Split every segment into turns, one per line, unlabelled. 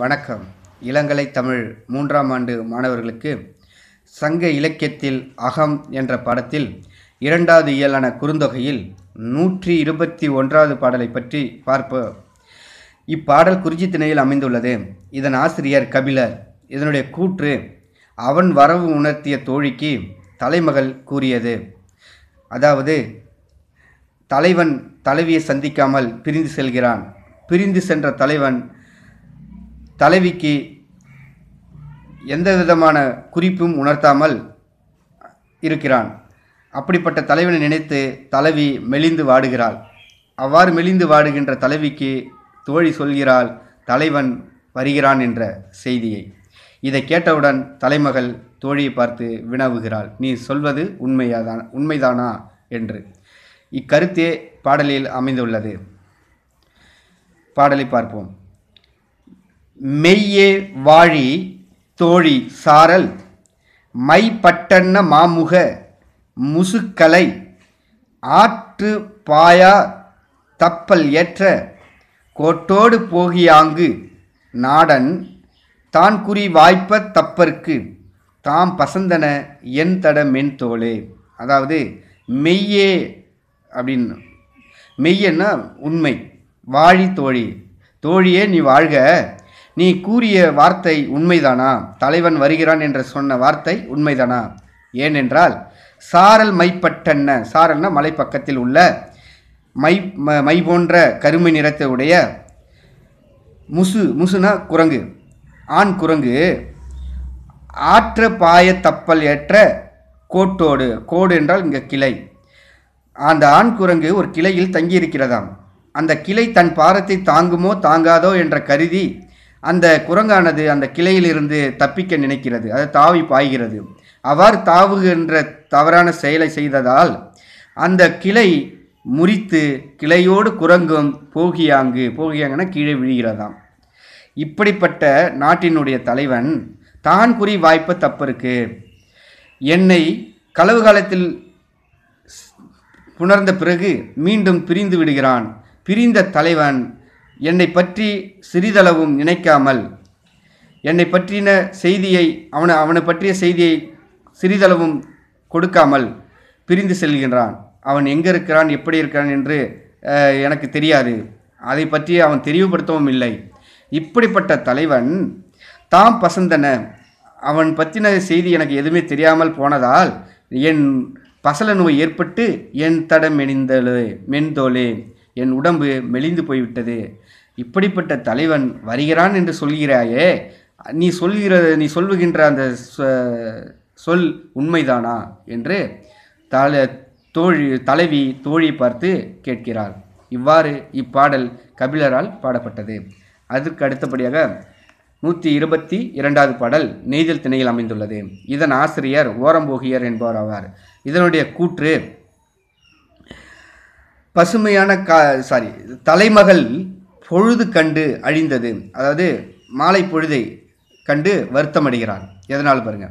வணக்கம் இளங்கலை தமிழ் மூன்றாம் ஆண்டு மாணவர்களுக்கு சங்க இலக்கியத்தில் அகம் என்ற பாடத்தில் இரண்டாவது இயலான குறுந்தொகையில் நூற்றி இருபத்தி ஒன்றாவது பாடலை பற்றி பார்ப்போம் இப்பாடல் குறிஞ்சி திணையில் அமைந்துள்ளது இதன் ஆசிரியர் கபிலர் இதனுடைய கூற்று அவன் வரவு உணர்த்திய தோழிக்கு தலைமகள் கூறியது அதாவது தலைவன் தலைவியை சந்திக்காமல் பிரிந்து செல்கிறான் பிரிந்து சென்ற தலைவன் தலைவிக்கு எந்த விதமான குறிப்பும் உணர்த்தாமல் இருக்கிறான் அப்படிப்பட்ட தலைவனை நினைத்து தலைவி மெலிந்து வாடுகிறாள் அவ்வாறு மெலிந்து வாடுகின்ற தலைவிக்கு தோழி சொல்கிறாள் தலைவன் வருகிறான் என்ற செய்தியை இதை கேட்டவுடன் தலைமகள் தோழியை பார்த்து வினவுகிறாள் நீ சொல்வது உண்மையாதான் உண்மைதானா என்று இக்கருத்தே பாடலில் அமைந்துள்ளது பாடலை பார்ப்போம் மெய்யே வாழி தோழி சாரல் மைப்பட்டன்ன மாமுக முசுக்கலை ஆற்று பாயா தப்பல் ஏற்ற கோட்டோடு போகியாங்கு நாடன் தான் குறி வாய்ப்ப தப்பற்கு தாம் பசந்தன என் தட மென் தோளே அதாவது மெய்யே அப்படின்னு மெய்யன்னா உண்மை வாழி தோழி தோழியே நீ வாழ்க நீ கூறிய வார்த்தை உண்மைதானா தலைவன் வருகிறான் என்று சொன்ன வார்த்தை உண்மைதானா ஏனென்றால் சாரல் மைப்பட்டன்ன சாரல்னா மலைப்பக்கத்தில் உள்ள மை மை போன்ற கருமை உடைய முசு முசுனா குரங்கு ஆண் குரங்கு ஆற்ற பாய தப்பல் ஏற்ற கோட்டோடு கோடு என்றால் இங்கே கிளை அந்த ஆண் குரங்கு ஒரு கிளையில் தங்கியிருக்கிறதாம் அந்த கிளை தன் பாரத்தை தாங்குமோ தாங்காதோ என்ற கருதி அந்த குரங்கானது அந்த கிளையிலிருந்து தப்பிக்க நினைக்கிறது அதை தாவி பாய்கிறது அவ்வாறு தாவுகின்ற தவறான செயலை செய்ததால் அந்த கிளை முறித்து கிளையோடு குரங்கும் போகியாங்கு போகியாங்கன்னா கீழே விழுகிறதாம் இப்படிப்பட்ட நாட்டினுடைய தலைவன் தான் குறி வாய்ப்பை தப்பிருக்கு என்னை களவு காலத்தில் புணர்ந்த பிறகு மீண்டும் பிரிந்து விடுகிறான் பிரிந்த தலைவன் என்னை பற்றி சிறிதளவும் நினைக்காமல் என்னை பற்றின செய்தியை அவனை அவனை பற்றிய செய்தியை சிறிதளவும் கொடுக்காமல் பிரிந்து செல்கின்றான் அவன் எங்கே இருக்கிறான் எப்படி இருக்கிறான் என்று எனக்கு தெரியாது அதை பற்றி அவன் தெரிவுபடுத்தவும் இல்லை இப்படிப்பட்ட தலைவன் தாம் பசந்தன அவன் பற்றின செய்தி எனக்கு எதுவுமே தெரியாமல் போனதால் என் பசல நோய் ஏற்பட்டு என் தடம் மெனிந்தது மென்தோலே என் உடம்பு மெலிந்து போய்விட்டது இப்படிப்பட்ட தலைவன் வருகிறான் என்று சொல்கிறாயே நீ சொல்கிற நீ சொல்லுகின்ற அந்த சொல் உண்மைதானா என்று தல தோழி தலைவி தோழி பார்த்து கேட்கிறார் இவ்வாறு இப்பாடல் கபிலரால் பாடப்பட்டது அதற்கு அடுத்தபடியாக நூற்றி இருபத்தி இரண்டாவது பாடல் நெய்தல் திணையில் அமைந்துள்ளது இதன் ஆசிரியர் ஓரம்போகியர் என்பவர் ஆவார் இதனுடைய கூற்று பசுமையான கா சாரி தலைமகள் பொழுது கண்டு அழிந்தது அதாவது மாலை பொழுதை கண்டு வருத்தமடைகிறார் எதனால் பாருங்க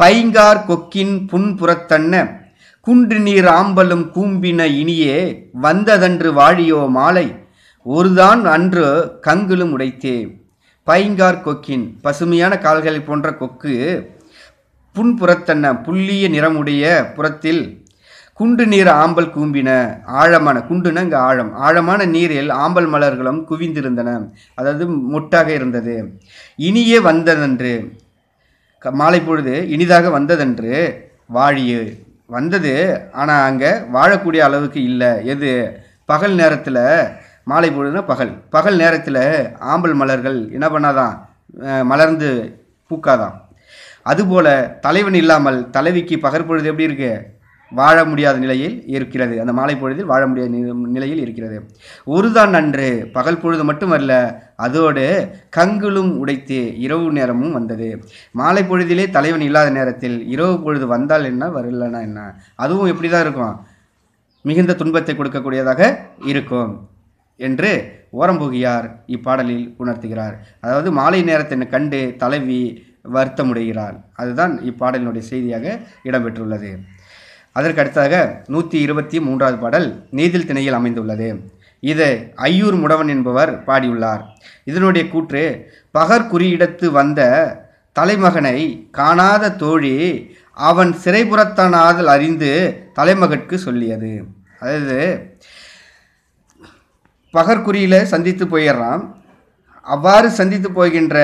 பைங்கார் கொக்கின் புன்புறத்தன்ன குன்று நீர் ஆம்பலும் கூம்பின இனியே வந்ததன்று வாழியோ மாலை ஒருதான் அன்று கங்குலும் உடைத்தே பைங்கார் கொக்கின் பசுமையான கால்களை போன்ற கொக்கு புன்புறத்தன்ன புள்ளிய நிறமுடைய புறத்தில் குண்டு நீர் ஆம்பல் கூம்பின ஆழமான குண்டுன இங்கே ஆழம் ஆழமான நீரில் ஆம்பல் மலர்களும் குவிந்திருந்தன அதாவது மொட்டாக இருந்தது இனியே வந்ததன்று மாலை பொழுது இனிதாக வந்ததன்று வாழியு வந்தது ஆனால் அங்கே வாழக்கூடிய அளவுக்கு இல்லை எது பகல் நேரத்தில் மாலை பொழுதுனா பகல் பகல் நேரத்தில் ஆம்பல் மலர்கள் என்ன பண்ணாதான் மலர்ந்து பூக்காதான் அதுபோல் தலைவன் இல்லாமல் தலைவிக்கு பகற்பொழுது எப்படி இருக்குது வாழ முடியாத நிலையில் இருக்கிறது அந்த மாலை பொழுதில் வாழ முடியாத நிலையில் இருக்கிறது உருதான் அன்று பகல் பொழுது மட்டுமல்ல அதோடு கங்குளும் உடைத்து இரவு நேரமும் வந்தது மாலை பொழுதிலே தலைவன் இல்லாத நேரத்தில் இரவு பொழுது வந்தால் என்ன வரலன்னா என்ன அதுவும் எப்படி தான் இருக்கும் மிகுந்த துன்பத்தை கொடுக்கக்கூடியதாக இருக்கும் என்று ஓரம்போகியார் இப்பாடலில் உணர்த்துகிறார் அதாவது மாலை நேரத்தினை கண்டு தலைவி வருத்தமுடைகிறார் அதுதான் இப்பாடலினுடைய செய்தியாக இடம்பெற்றுள்ளது அதற்கு அடுத்ததாக நூற்றி இருபத்தி மூன்றாவது பாடல் நீதில் திணையில் அமைந்துள்ளது இது ஐயூர் முடவன் என்பவர் பாடியுள்ளார் இதனுடைய கூற்று பகற்குறியிடத்து வந்த தலைமகனை காணாத தோழி அவன் சிறைபுறத்தானாதல் அறிந்து தலைமகற்கு சொல்லியது அதாவது பகற்குறியில் சந்தித்து போயிடுறான் அவ்வாறு சந்தித்து போகின்ற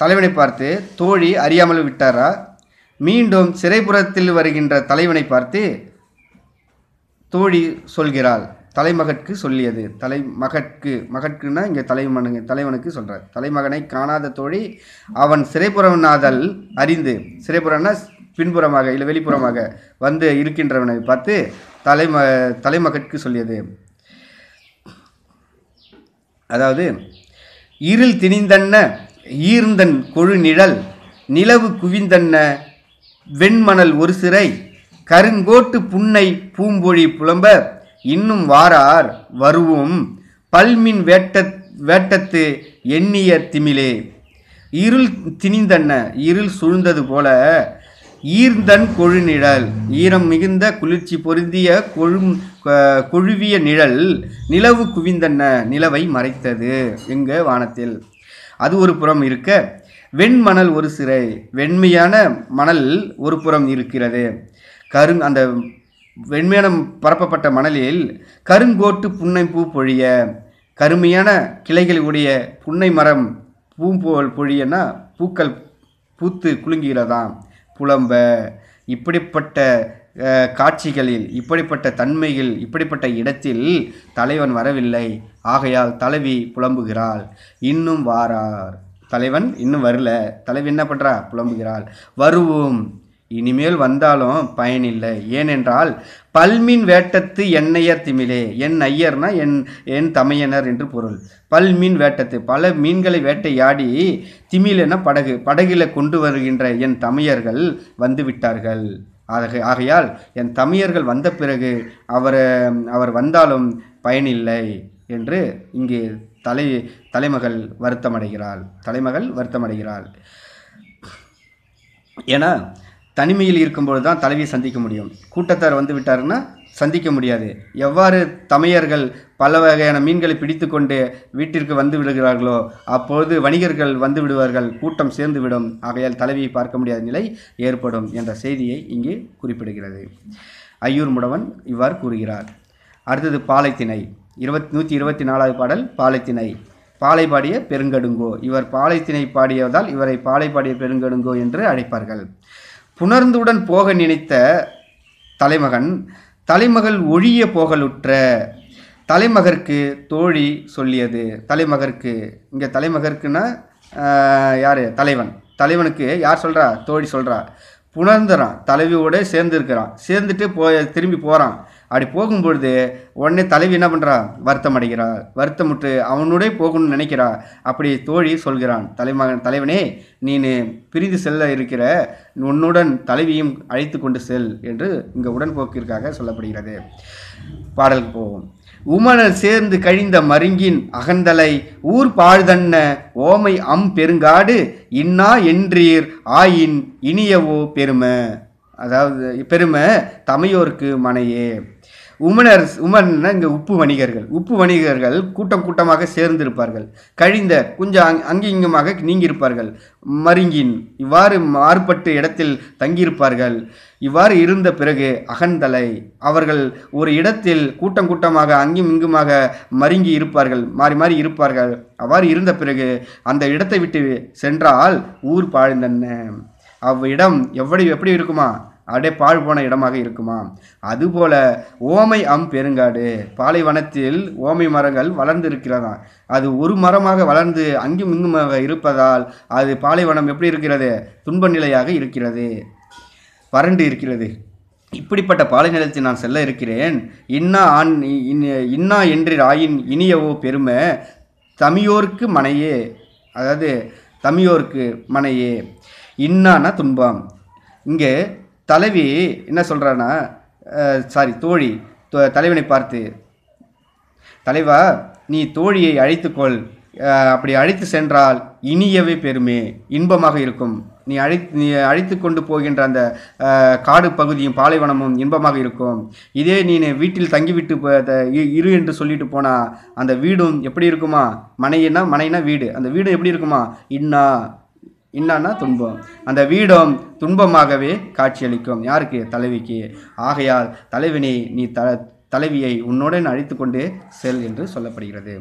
தலைவனை பார்த்து தோழி அறியாமல் விட்டாரா மீண்டும் சிறைபுறத்தில் வருகின்ற தலைவனை பார்த்து தோழி சொல்கிறாள் தலைமகற்கு சொல்லியது தலைமகற்கு மகற்குன்னா இங்கே தலைமனுங்க தலைவனுக்கு சொல்கிறார் தலைமகனை காணாத தோழி அவன் சிறைபுறனாதல் அறிந்து சிறைப்புறம்னா பின்புறமாக இல்லை வெளிப்புறமாக வந்து இருக்கின்றவனை பார்த்து தலைம தலைமகற்கு சொல்லியது அதாவது இருள் திணிந்தன்ன ஈர்ந்தன் கொழு நிழல் நிலவு குவிந்தன்ன வெண்மணல் ஒரு சிறை கருங்கோட்டு புன்னை பூம்பொழி புலம்ப இன்னும் வாரார் வருவும் பல்மின் வேட்ட வேட்டத்து எண்ணிய திமிலே இருள் திணிந்தன்ன இருள் சுழ்ந்தது போல ஈர்ந்தன் கொழுநிழல் ஈரம் மிகுந்த குளிர்ச்சி பொருந்திய கொழும் கொழுவிய நிழல் நிலவு குவிந்தன்ன நிலவை மறைத்தது எங்க வானத்தில் அது ஒரு புறம் இருக்க வெண்மணல் ஒரு சிறை வெண்மையான மணல் ஒரு புறம் இருக்கிறது கருங் அந்த வெண்மையான பரப்பப்பட்ட மணலில் கருங்கோட்டு பூ பொழிய கருமையான கிளைகள் உடைய புன்னை மரம் பூம்போல் பொழியன்னா பூக்கள் பூத்து குலுங்குகிறதாம் புலம்ப இப்படிப்பட்ட காட்சிகளில் இப்படிப்பட்ட தன்மையில் இப்படிப்பட்ட இடத்தில் தலைவன் வரவில்லை ஆகையால் தலைவி புலம்புகிறாள் இன்னும் வாரார் தலைவன் இன்னும் வரல தலைவி என்ன பண்ணுறா புலம்புகிறாள் வருவோம் இனிமேல் வந்தாலும் பயனில்லை ஏனென்றால் பல்மின் வேட்டத்து என்னையர் திமிலே என் ஐயர்னா என் என் தமையனர் என்று பொருள் பல்மீன் வேட்டத்து பல மீன்களை வேட்டையாடி திமிலென படகு படகில் கொண்டு வருகின்ற என் தமையர்கள் வந்துவிட்டார்கள் ஆக ஆகையால் என் தமையர்கள் வந்த பிறகு அவர் அவர் வந்தாலும் பயனில்லை என்று இங்கே தலை தலைமகள் வருத்தமடைகிறாள் தலைமகள் வருத்தமடைகிறாள் ஏன்னா தனிமையில் இருக்கும்பொழுது தான் தலைவியை சந்திக்க முடியும் கூட்டத்தார் வந்து விட்டாருன்னா சந்திக்க முடியாது எவ்வாறு தமையர்கள் பல வகையான மீன்களை பிடித்து கொண்டு வீட்டிற்கு வந்து விடுகிறார்களோ அப்பொழுது வணிகர்கள் வந்து விடுவார்கள் கூட்டம் சேர்ந்து விடும் ஆகையால் தலைவியை பார்க்க முடியாத நிலை ஏற்படும் என்ற செய்தியை இங்கே குறிப்பிடுகிறது ஐயூர் முடவன் இவ்வாறு கூறுகிறார் அடுத்தது பாலைத்திணை இருபத் நூற்றி இருபத்தி நாலாவது பாடல் பாலைத்திணை பாலை பாடிய பெருங்கடுங்கோ இவர் பாலைத்திணை பாடியதால் இவரை பாலை பாடிய பெருங்கடுங்கோ என்று அழைப்பார்கள் புணர்ந்துடன் போக நினைத்த தலைமகன் தலைமகள் ஒழிய போகலுற்ற தலைமகர்க்கு தோழி சொல்லியது தலைமகருக்கு இங்கே தலைமகருக்குன்னா யார் தலைவன் தலைவனுக்கு யார் சொல்கிறா தோழி சொல்கிறா புணர்ந்துறான் தலைவியோட சேர்ந்துருக்கிறான் சேர்ந்துட்டு போய் திரும்பி போகிறான் அப்படி போகும்பொழுது உடனே தலைவி என்ன பண்ணுறா வருத்தம் அடைகிறாள் வருத்தமுற்று அவனுடைய போகணும்னு நினைக்கிறா அப்படி தோழி சொல்கிறான் தலைமகன் தலைவனே நீ பிரிந்து செல்ல இருக்கிற உன்னுடன் தலைவியும் அழைத்து கொண்டு செல் என்று இங்கே உடன்போக்கிற்காக சொல்லப்படுகிறது பாடலுக்கு போவோம் உமனர் சேர்ந்து கழிந்த மருங்கின் அகந்தலை ஊர் பாழ்தன்ன ஓமை அம் பெருங்காடு இன்னா என்றீர் ஆயின் இனியவோ பெருமை அதாவது பெருமை தமையோருக்கு மனையே உமனர்ஸ் உமன்னா இங்கே உப்பு வணிகர்கள் உப்பு வணிகர்கள் கூட்டம் கூட்டமாக சேர்ந்திருப்பார்கள் கழிந்த கொஞ்சம் அங் அங்கிங்கமாக நீங்கியிருப்பார்கள் மருங்கின் இவ்வாறு மாறுபட்ட இடத்தில் தங்கியிருப்பார்கள் இவ்வாறு இருந்த பிறகு அகந்தலை அவர்கள் ஒரு இடத்தில் கூட்டம் கூட்டமாக அங்கும் இங்குமாக மருங்கி இருப்பார்கள் மாறி மாறி இருப்பார்கள் அவ்வாறு இருந்த பிறகு அந்த இடத்தை விட்டு சென்றால் ஊர் பாழ்ந்தன்ன அவ்விடம் எவ்வளவு எப்படி இருக்குமா அப்படியே பால் போன இடமாக இருக்குமா அதுபோல ஓமை அம் பெருங்காடு பாலைவனத்தில் ஓமை மரங்கள் வளர்ந்து இருக்கிறதாம் அது ஒரு மரமாக வளர்ந்து அங்கும் இங்குமாக இருப்பதால் அது பாலைவனம் எப்படி இருக்கிறது துன்ப நிலையாக இருக்கிறது வறண்டு இருக்கிறது இப்படிப்பட்ட பாலைநிலத்தில் நான் செல்ல இருக்கிறேன் இன்னா ஆண் இன்னா என்று ஆயின் இனியவோ பெருமை தமியோருக்கு மனையே அதாவது தமியோருக்கு மனையே இன்னான்னா துன்பம் இங்கே தலைவி என்ன சொல்கிறான்னா சாரி தோழி தலைவனை பார்த்து தலைவா நீ தோழியை அழைத்துக்கொள் அப்படி அழைத்து சென்றால் இனியவே பெருமே இன்பமாக இருக்கும் நீ அழை நீ அழைத்து கொண்டு போகின்ற அந்த காடு பகுதியும் பாலைவனமும் இன்பமாக இருக்கும் இதே நீ வீட்டில் தங்கிவிட்டு இரு என்று சொல்லிட்டு போனால் அந்த வீடும் எப்படி இருக்குமா மனைனா மனைனா வீடு அந்த வீடும் எப்படி இருக்குமா இன்னா என்னன்னா துன்பம் அந்த வீடும் துன்பமாகவே காட்சியளிக்கும் யாருக்கு தலைவிக்கு ஆகையால் தலைவினை நீ த தலைவியை உன்னுடன் அழைத்து கொண்டு செல் என்று சொல்லப்படுகிறது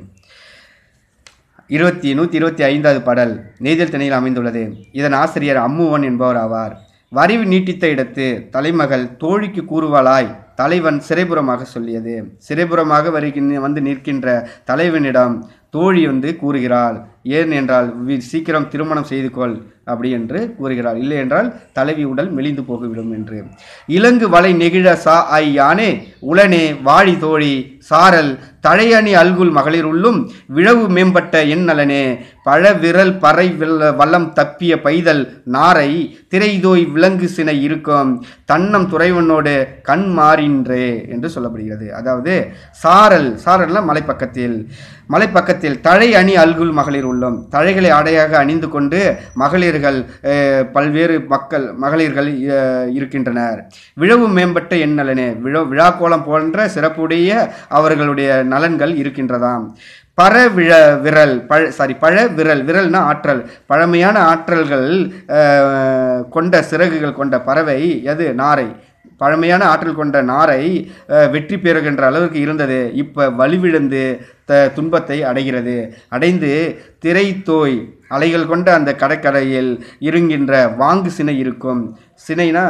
இருபத்தி நூற்றி இருபத்தி ஐந்தாவது பாடல் நெய்தல் திணையில் அமைந்துள்ளது இதன் ஆசிரியர் அம்முவன் என்பவர் ஆவார் வரிவு நீட்டித்த இடத்து தலைமகள் தோழிக்கு கூறுவாளாய் தலைவன் சிறைபுறமாக சொல்லியது சிறைபுறமாக வருகின்ற வந்து நிற்கின்ற தலைவனிடம் தோழி வந்து கூறுகிறாள் ஏன் என்றால் சீக்கிரம் திருமணம் செய்து கொள் அப்படி என்று கூறுகிறாள் இல்லை என்றால் தலைவி உடல் மெலிந்து போகிவிடும் என்று இலங்கு வலை நெகிழ சா ஐ யானே உளனே வாழி தோழி சாரல் தழையணி அல்குல் மகளிர் உள்ளும் விழவு மேம்பட்ட என் நலனே பழவிரல் பறை வல்லம் தப்பிய பைதல் நாரை திரைதோய் விலங்கு சினை இருக்கும் தன்னம் துறைவனோடு கண் மாறின்றே என்று சொல்லப்படுகிறது அதாவது சாரல் சாரல்ல மலைப்பக்கத்தில் மலைப்பக்கத்தில் தழை அணி அல்குல் மகளிர் உள்ளும் தழைகளை அடையாக அணிந்து கொண்டு மகளிர்கள் பல்வேறு மக்கள் மகளிர்கள் இருக்கின்றனர் விழவு மேம்பட்ட என் நலனே விழா விழாக்கோலம் போன்ற சிறப்புடைய அவர்களுடைய நலன்கள் இருக்கின்றதாம் பற விழ விரல் பழ சாரி பழ விரல் விரல்னா ஆற்றல் பழமையான ஆற்றல்கள் கொண்ட சிறகுகள் கொண்ட பறவை எது நாரை பழமையான ஆற்றல் கொண்ட நாரை வெற்றி பெறுகின்ற அளவுக்கு இருந்தது இப்போ வலுவிழந்து த துன்பத்தை அடைகிறது அடைந்து திரைத்தோய் அலைகள் கொண்ட அந்த கடற்கரையில் இருங்கின்ற வாங்கு சினை இருக்கும் சினைனா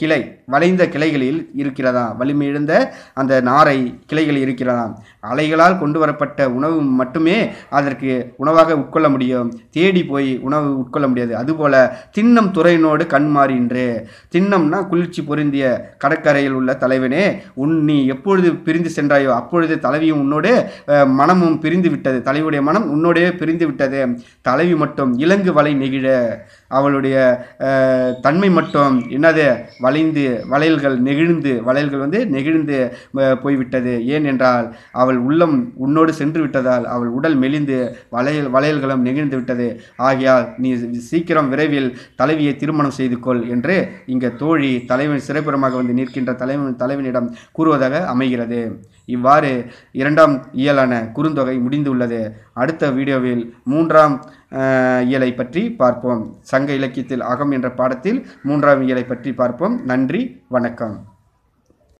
கிளை வளைந்த கிளைகளில் இருக்கிறதா எழுந்த அந்த நாரை கிளைகள் இருக்கிறதா அலைகளால் கொண்டு வரப்பட்ட உணவு மட்டுமே அதற்கு உணவாக உட்கொள்ள முடியும் தேடி போய் உணவு உட்கொள்ள முடியாது அதுபோல திண்ணம் துறையினோடு கண் மாறின்று திண்ணம்னா குளிர்ச்சி பொருந்திய கடற்கரையில் உள்ள தலைவனே உன் நீ எப்பொழுது பிரிந்து சென்றாயோ அப்பொழுது தலைவியும் உன்னோடு மனமும் பிரிந்து விட்டது தலைவுடைய மனம் உன்னோடே பிரிந்து விட்டது அளவி மட்டும் இலங்கு வலை நெகிழ அவளுடைய தன்மை மட்டும் என்னது வளைந்து வளையல்கள் நெகிழ்ந்து வளையல்கள் வந்து நெகிழ்ந்து போய்விட்டது ஏன் என்றால் அவள் உள்ளம் உன்னோடு சென்று விட்டதால் அவள் உடல் மெலிந்து வளையல் வளையல்களும் நெகிழ்ந்து விட்டது ஆகையால் நீ சீக்கிரம் விரைவில் தலைவியை திருமணம் செய்து கொள் என்று இங்கே தோழி தலைவன் சிறைப்புறமாக வந்து நிற்கின்ற தலைவன் தலைவனிடம் கூறுவதாக அமைகிறது இவ்வாறு இரண்டாம் இயலான குறுந்தொகை முடிந்துள்ளது அடுத்த வீடியோவில் மூன்றாம் இயலை பற்றி பார்ப்போம் சங்க இலக்கியத்தில் அகம் என்ற பாடத்தில் மூன்றாம் இயலை பற்றி பார்ப்போம் நன்றி வணக்கம்